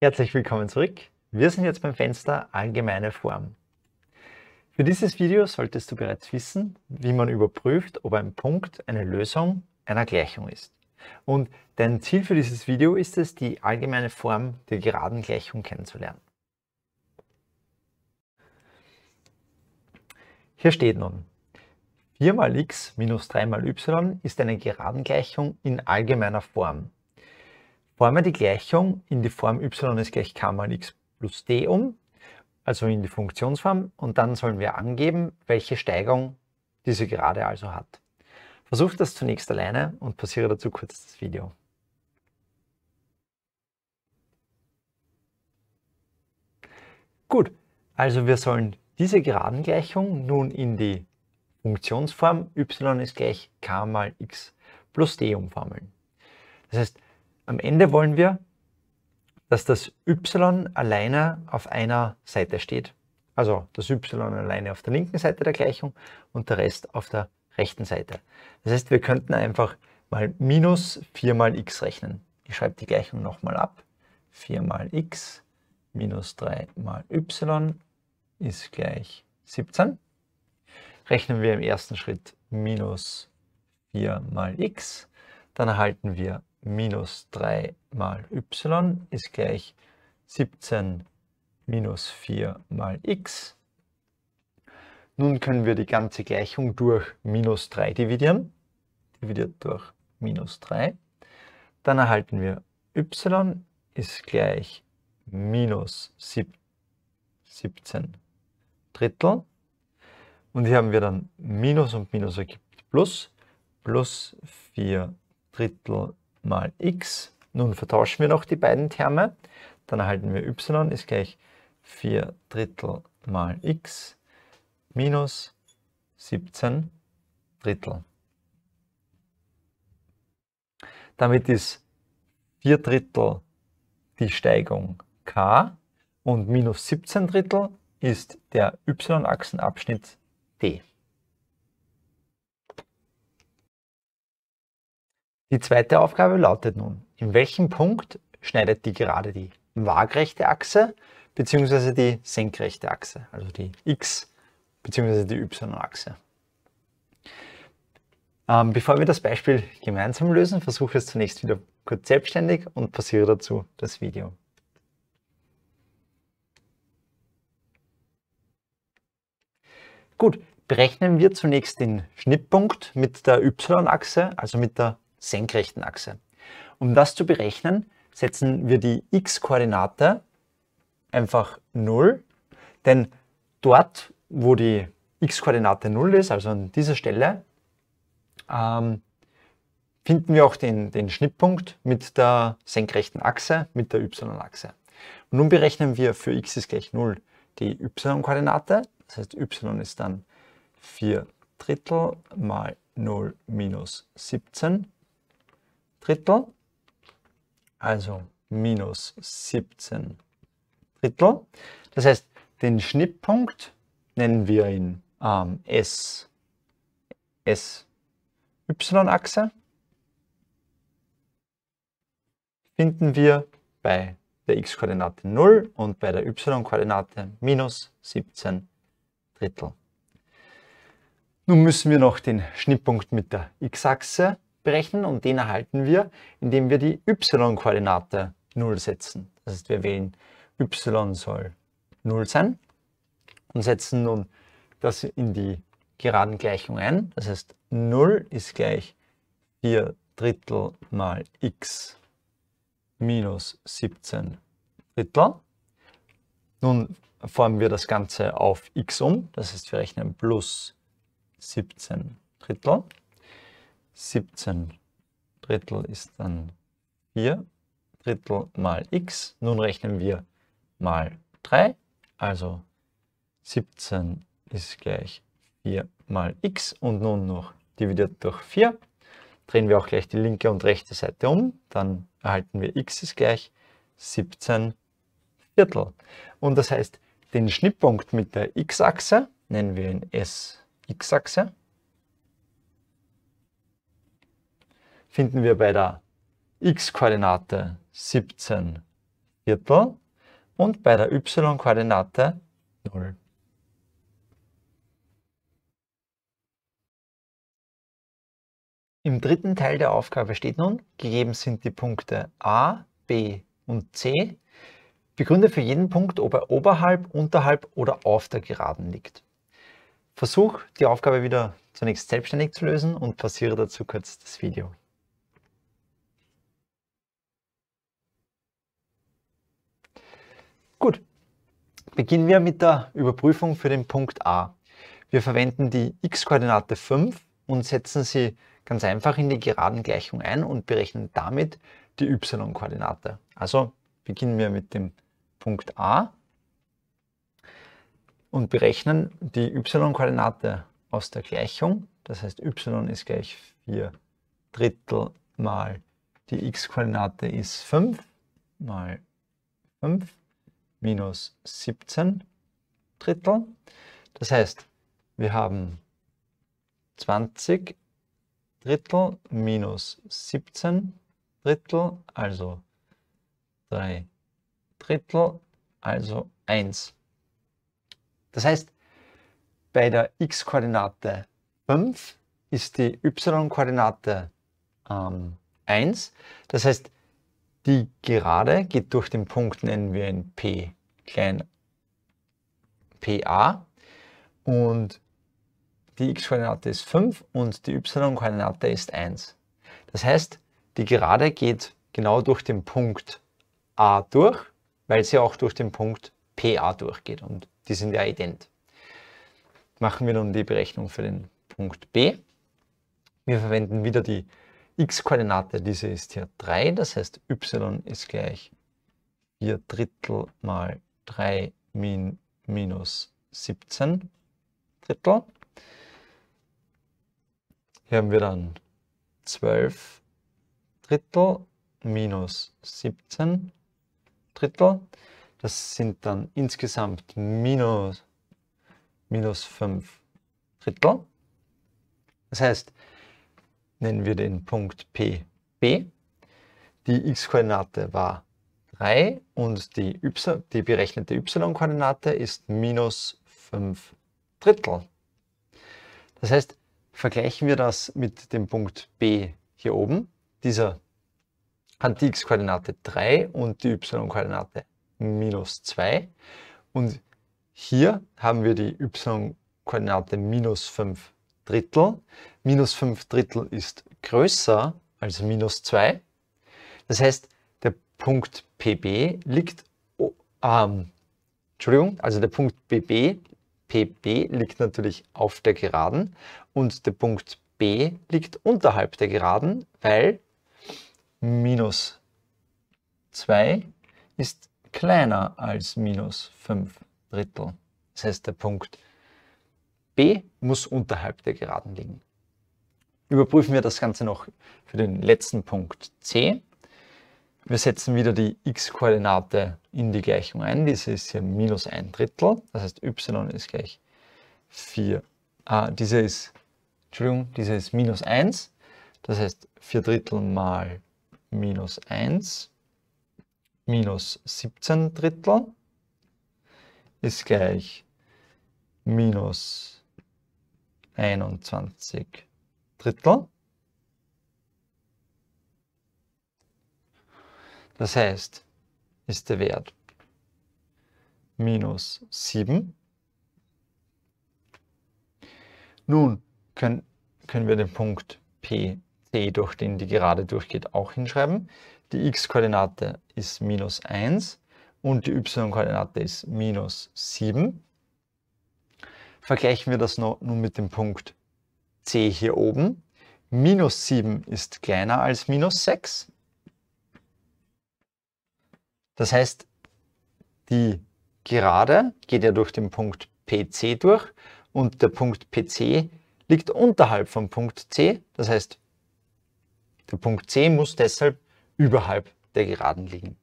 Herzlich willkommen zurück. Wir sind jetzt beim Fenster Allgemeine Form. Für dieses Video solltest du bereits wissen, wie man überprüft, ob ein Punkt eine Lösung einer Gleichung ist. Und dein Ziel für dieses Video ist es, die allgemeine Form der geraden Gleichung kennenzulernen. Hier steht nun, 4 mal x minus 3 mal y ist eine geraden Gleichung in allgemeiner Form. Formen wir die Gleichung in die Form y ist gleich k mal x plus d um, also in die Funktionsform, und dann sollen wir angeben, welche Steigung diese Gerade also hat. Versucht das zunächst alleine und passiere dazu kurz das Video. Gut, also wir sollen diese Geradengleichung nun in die Funktionsform y ist gleich k mal x plus d umformeln. Das heißt, am Ende wollen wir, dass das y alleine auf einer Seite steht. Also das y alleine auf der linken Seite der Gleichung und der Rest auf der rechten Seite. Das heißt, wir könnten einfach mal minus 4 mal x rechnen. Ich schreibe die Gleichung nochmal ab. 4 mal x minus 3 mal y ist gleich 17. Rechnen wir im ersten Schritt minus 4 mal x, dann erhalten wir minus 3 mal y ist gleich 17 minus 4 mal x. Nun können wir die ganze Gleichung durch minus 3 dividieren. Dividiert durch minus 3. Dann erhalten wir y ist gleich minus 17 Drittel. Und hier haben wir dann minus und minus ergibt plus. Plus 4 Drittel mal x. Nun vertauschen wir noch die beiden Terme. Dann erhalten wir y ist gleich 4 Drittel mal x minus 17 Drittel. Damit ist 4 Drittel die Steigung k und minus 17 Drittel ist der y-Achsenabschnitt d. Die zweite Aufgabe lautet nun, in welchem Punkt schneidet die gerade die waagrechte Achse bzw. die senkrechte Achse, also die x- bzw. die y-Achse. Ähm, bevor wir das Beispiel gemeinsam lösen, versuche es zunächst wieder kurz selbstständig und passiere dazu das Video. Gut, berechnen wir zunächst den Schnittpunkt mit der y-Achse, also mit der senkrechten Achse. Um das zu berechnen, setzen wir die x-Koordinate einfach 0, denn dort, wo die x-Koordinate 0 ist, also an dieser Stelle, ähm, finden wir auch den, den Schnittpunkt mit der senkrechten Achse, mit der y-Achse. nun berechnen wir für x ist gleich 0 die y-Koordinate, das heißt y ist dann 4 Drittel mal 0 minus 17 Drittel, also minus 17 Drittel. Das heißt, den Schnittpunkt nennen wir in ähm, S, S Y-Achse. Finden wir bei der x-Koordinate 0 und bei der y-Koordinate minus 17 Drittel. Nun müssen wir noch den Schnittpunkt mit der x-Achse berechnen und den erhalten wir, indem wir die y-Koordinate 0 setzen. Das heißt, wir wählen y soll 0 sein und setzen nun das in die geraden Gleichung ein. Das heißt, 0 ist gleich 4 Drittel mal x minus 17 Drittel. Nun formen wir das Ganze auf x um, das heißt, wir rechnen plus 17 Drittel. 17 Drittel ist dann 4 Drittel mal x. Nun rechnen wir mal 3, also 17 ist gleich 4 mal x und nun noch dividiert durch 4. Drehen wir auch gleich die linke und rechte Seite um, dann erhalten wir x ist gleich 17 Viertel. Und das heißt, den Schnittpunkt mit der x-Achse nennen wir in S-X-Achse. finden wir bei der x-Koordinate 17 Viertel und bei der y-Koordinate 0. Im dritten Teil der Aufgabe steht nun, gegeben sind die Punkte A, B und C. Begründe für jeden Punkt, ob er oberhalb, unterhalb oder auf der Geraden liegt. Versuch, die Aufgabe wieder zunächst selbstständig zu lösen und pausiere dazu kurz das Video. Gut, beginnen wir mit der Überprüfung für den Punkt A. Wir verwenden die x-Koordinate 5 und setzen sie ganz einfach in die geraden Gleichung ein und berechnen damit die y-Koordinate. Also beginnen wir mit dem Punkt A und berechnen die y-Koordinate aus der Gleichung. Das heißt, y ist gleich 4 Drittel mal die x-Koordinate ist 5 mal 5 minus 17 Drittel. Das heißt, wir haben 20 Drittel minus 17 Drittel, also 3 Drittel, also 1. Das heißt, bei der x-Koordinate 5 ist die y-Koordinate ähm, 1. Das heißt, die Gerade geht durch den Punkt, nennen wir ihn P klein PA und die x-Koordinate ist 5 und die y-Koordinate ist 1. Das heißt, die Gerade geht genau durch den Punkt A durch, weil sie auch durch den Punkt PA durchgeht und die sind ja ident. Machen wir nun die Berechnung für den Punkt B. Wir verwenden wieder die x-Koordinate, diese ist hier 3, das heißt y ist gleich 4 Drittel mal 3 min, minus 17 Drittel. Hier haben wir dann 12 Drittel minus 17 Drittel. Das sind dann insgesamt minus, minus 5 Drittel. Das heißt, nennen wir den Punkt P B. Die x-Koordinate war 3 und die, y, die berechnete y-Koordinate ist minus 5 Drittel. Das heißt, vergleichen wir das mit dem Punkt B hier oben. Dieser hat die x-Koordinate 3 und die y-Koordinate minus 2. Und hier haben wir die y-Koordinate minus 5 Drittel minus 5 Drittel ist größer als minus 2. Das heißt, der Punkt PB liegt, ähm, Entschuldigung, also der Punkt BB, PB liegt natürlich auf der Geraden und der Punkt B liegt unterhalb der Geraden, weil minus 2 ist kleiner als minus 5 Drittel. Das heißt, der Punkt B muss unterhalb der Geraden liegen überprüfen wir das Ganze noch für den letzten Punkt C. Wir setzen wieder die x-Koordinate in die Gleichung ein. Diese ist hier minus ein Drittel, das heißt y ist gleich 4. Ah, diese ist, Entschuldigung, diese ist minus 1, das heißt 4 Drittel mal minus 1 minus 17 Drittel ist gleich minus 21 Drittel. Das heißt, ist der Wert minus 7. Nun können, können wir den Punkt P, C, durch den die Gerade durchgeht, auch hinschreiben. Die x-Koordinate ist minus 1 und die y-Koordinate ist minus 7. Vergleichen wir das nun mit dem Punkt c hier oben. Minus 7 ist kleiner als minus 6. Das heißt, die Gerade geht ja durch den Punkt PC durch und der Punkt PC liegt unterhalb vom Punkt C. Das heißt, der Punkt C muss deshalb überhalb der Geraden liegen.